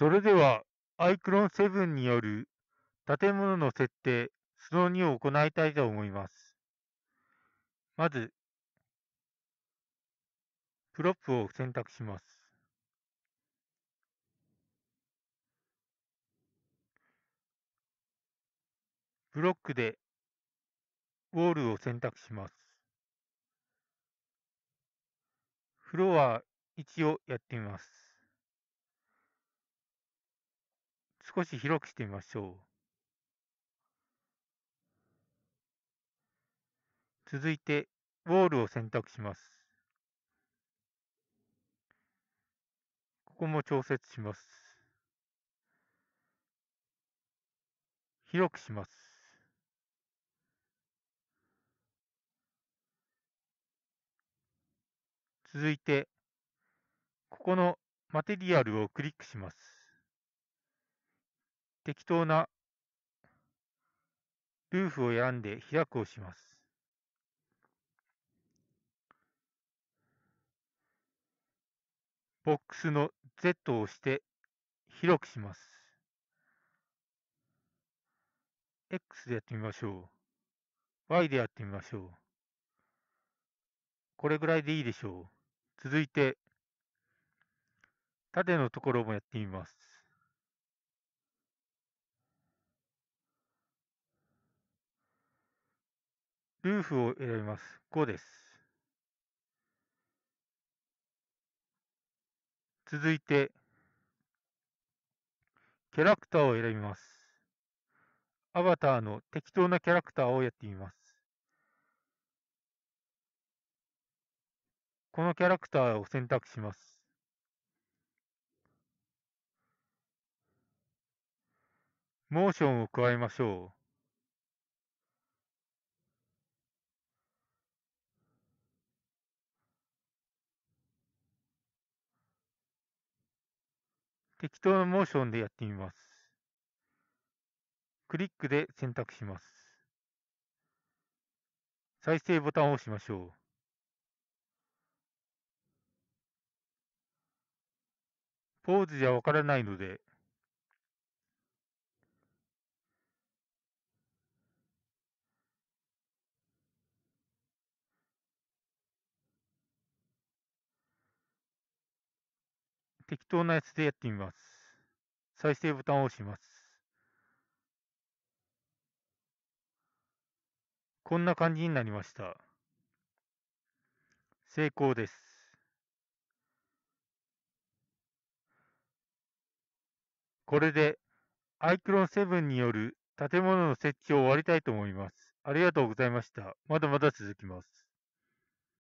それでは、アイクロン7による建物の設定、スロー2を行いたいと思います。まず、プロップを選択します。ブロックでウォールを選択します。フロア1をやってみます。少し広くしてみましょう。続いて、ウォールを選択します。ここも調節します。広くします。続いて、ここのマテリアルをクリックします。適当なルーフを選んで開くをします。ボックスの Z を押して広くします。X でやってみましょう。Y でやってみましょう。これぐらいでいいでしょう。続いて、縦のところもやってみます。ルーフを選びます。5です。続いて、キャラクターを選びます。アバターの適当なキャラクターをやってみます。このキャラクターを選択します。モーションを加えましょう。適当なモーションでやってみます。クリックで選択します。再生ボタンを押しましょう。ポーズじゃわからないので、適当なやつでやってみます。再生ボタンを押します。こんな感じになりました。成功です。これで iClone7 による建物の設置を終わりたいと思います。ありがとうございました。まだまだ続きます。